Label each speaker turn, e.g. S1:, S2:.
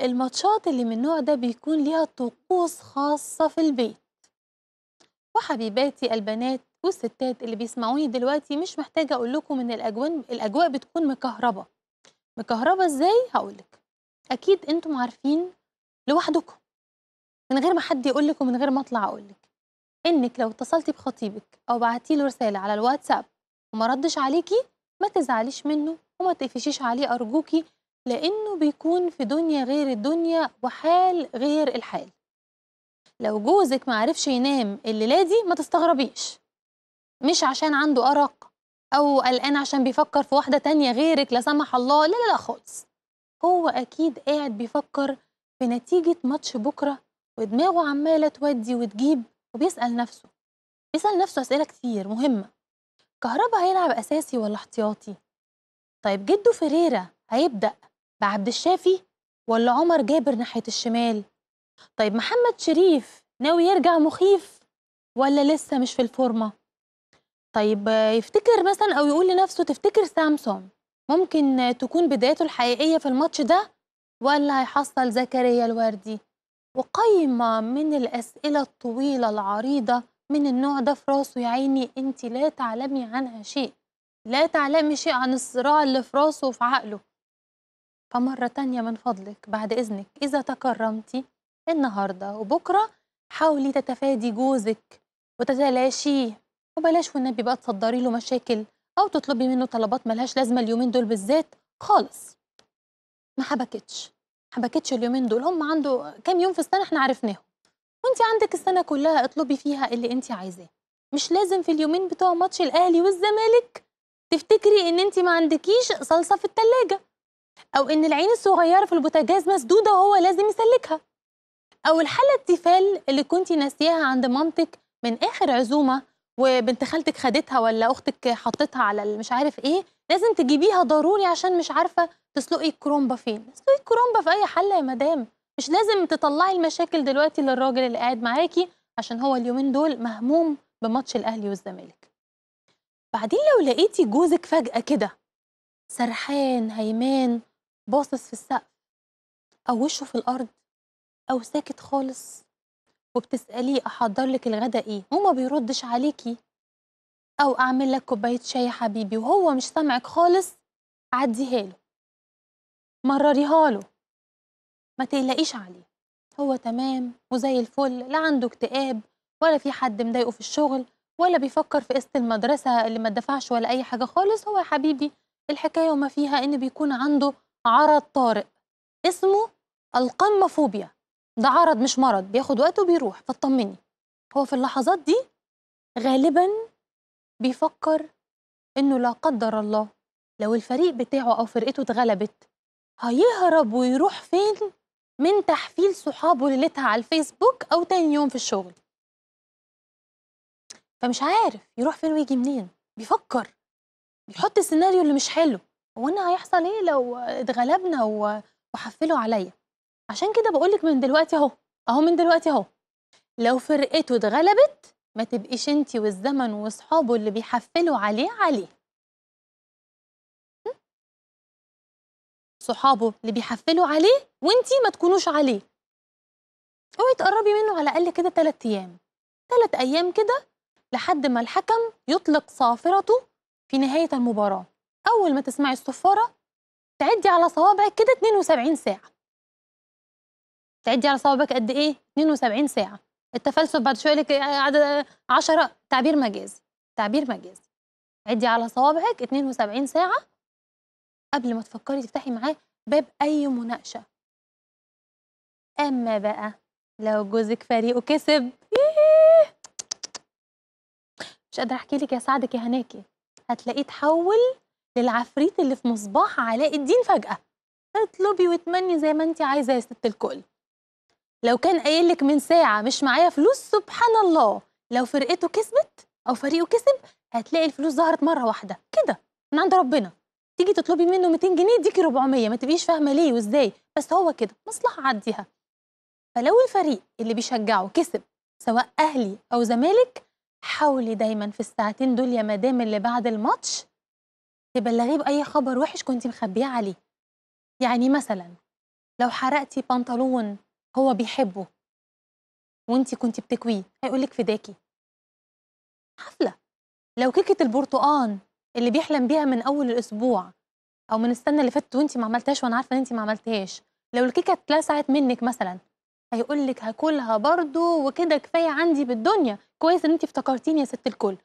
S1: الماتشات اللي من النوع ده بيكون ليها طقوس خاصة في البيت وحبيباتي البنات والستات اللي بيسمعوني دلوقتي مش محتاجة أقول لكم إن الأجواء الأجواء بتكون مكهربة مكهربة إزاي؟ هقولك أكيد أنتم عارفين لوحدكم من غير ما حد يقول لكم من غير ما أطلع أقول لك إنك لو اتصلتي بخطيبك أو بعتي له رسالة على الواتساب وما ردش عليكي ما تزعليش منه وما تقفشيش عليه أرجوكي لأنه بيكون في دنيا غير الدنيا وحال غير الحال لو جوزك معرفش ينام الليلة دي ما تستغربيش مش عشان عنده أرق أو قلقان عشان بيفكر في واحدة تانية غيرك لا سمح الله لا لا لا خالص هو أكيد قاعد بيفكر في نتيجة ماتش بكرة ودماغه عمالة تودي وتجيب وبيسأل نفسه بيسأل نفسه أسئلة كتير مهمة كهربا هيلعب أساسي ولا احتياطي؟ طيب جده فريرة هيبدأ لعبد الشافي ولا عمر جابر ناحية الشمال؟ طيب محمد شريف ناوي يرجع مخيف ولا لسه مش في الفورمة؟ طيب يفتكر مثلا أو يقول لنفسه تفتكر سامسون ممكن تكون بدايته الحقيقية في الماتش ده ولا هيحصل زكريا الوردي؟ وقايمة من الأسئلة الطويلة العريضة من النوع ده في راسه يا عيني أنت لا تعلمي عنها شيء لا تعلمي شيء عن الصراع اللي في راسه وفي عقله مرة تانية من فضلك بعد إذنك إذا تكرمتي النهاردة وبكرة حاولي تتفادي جوزك وتتلاشيه وبلاش والنبي بقى تصدري له مشاكل أو تطلبي منه طلبات ملهاش لازمة اليومين دول بالذات خالص ما حبكتش حبكتش اليومين دول هم عنده كام يوم في السنة احنا عرفناهم وانت عندك السنة كلها اطلبي فيها اللي انت عايزاه مش لازم في اليومين بتوع ماتش الأهلي والزمالك تفتكري ان انت ما عندكيش صلصة في التلاجة أو إن العين الصغيرة في البوتاجاز مسدودة وهو لازم يسلكها أو الحلة التيفال اللي كنت ناسياها عند مامتك من آخر عزومة وبنت خالتك خدتها ولا أختك حطتها على مش عارف إيه لازم تجيبيها ضروري عشان مش عارفة تسلقي الكرومبة فين تسلقي الكرومبة في أي حلة يا مدام مش لازم تطلعي المشاكل دلوقتي للراجل اللي قاعد معاكي عشان هو اليومين دول مهموم بماتش الأهلي والزمالك بعدين لو لقيتي جوزك فجأة كده سرحان هيمان باصص في السقف أو وشه في الأرض أو ساكت خالص وبتسأليه أحضر لك الغدا إيه وما بيردش عليكي أو أعمل لك كوباية شاي يا حبيبي وهو مش سامعك خالص عديها له مرريها له ما تقلقيش عليه هو تمام وزي الفل لا عنده اكتئاب ولا في حد مضايقه في الشغل ولا بيفكر في قسط المدرسة اللي ما دفعش ولا أي حاجة خالص هو يا حبيبي الحكاية وما فيها إن بيكون عنده عرض طارئ اسمه القمة فوبيا ده عرض مش مرض بياخد وقت وبيروح فاطمني هو في اللحظات دي غالبا بيفكر إنه لا قدر الله لو الفريق بتاعه أو فرقته اتغلبت هيهرب ويروح فين من تحفيل صحابه ليلتها على الفيسبوك أو تاني يوم في الشغل فمش عارف يروح فين ويجي منين بيفكر بيحط السيناريو اللي مش حلو هو انا هيحصل ايه لو اتغلبنا وحفلوا عليا عشان كده بقول لك من دلوقتي اهو اهو من دلوقتي اهو لو فرقته اتغلبت ما تبقيش انت والزمن واصحابه اللي بيحفلوا عليه عليه صحابه اللي بيحفلوا عليه وانتي ما تكونوش عليه اوعي تقربي منه على الاقل كده ثلاث ايام ثلاث ايام كده لحد ما الحكم يطلق صافرته في نهاية المباراة أول ما تسمعي الصفارة تعدي على صوابعك كده 72 ساعة تعدي على صوابعك قد إيه؟ 72 ساعة التفلسف بعد شوية لك آه، عدد 10 آه، تعبير مجازي تعبير مجازي عدي على صوابعك 72 ساعة قبل ما تفكري تفتحي معاه باب أي مناقشة أما بقى لو جوزك فريقه كسب مش قادرة أحكي لك يا سعدك يا هناكي هتلاقيه تحول للعفريت اللي في مصباح علاء الدين فجأة اطلبي واتمني زي ما انت عايزة يا ست الكل لو كان قايل لك من ساعة مش معايا فلوس سبحان الله لو فرقته كسبت أو فريقه كسب هتلاقي الفلوس ظهرت مرة واحدة كده من عند ربنا تيجي تطلبي منه 200 جنيه يديكي 400 ما تبقيش فاهمة ليه وازاي بس هو كده مصلحة عديها فلو الفريق اللي بيشجعه كسب سواء أهلي أو زمالك حاولي دايما في الساعتين دول يا مدام اللي بعد الماتش تبلغيه باي خبر وحش كنت مخبيه عليه يعني مثلا لو حرقتي بنطلون هو بيحبه وانت كنت بتكويه هيقول لك فداكي حفله لو كيكه البرتقان اللي بيحلم بيها من اول الاسبوع او من السنه اللي فاتت وانت ما عملتهاش وانا عارفه ان انت ما عملتهاش لو الكيكه اتلسعت منك مثلا هيقول لك هاكلها برضه وكده كفايه عندي بالدنيا كويس ان انت افتكرتيني يا ست الكل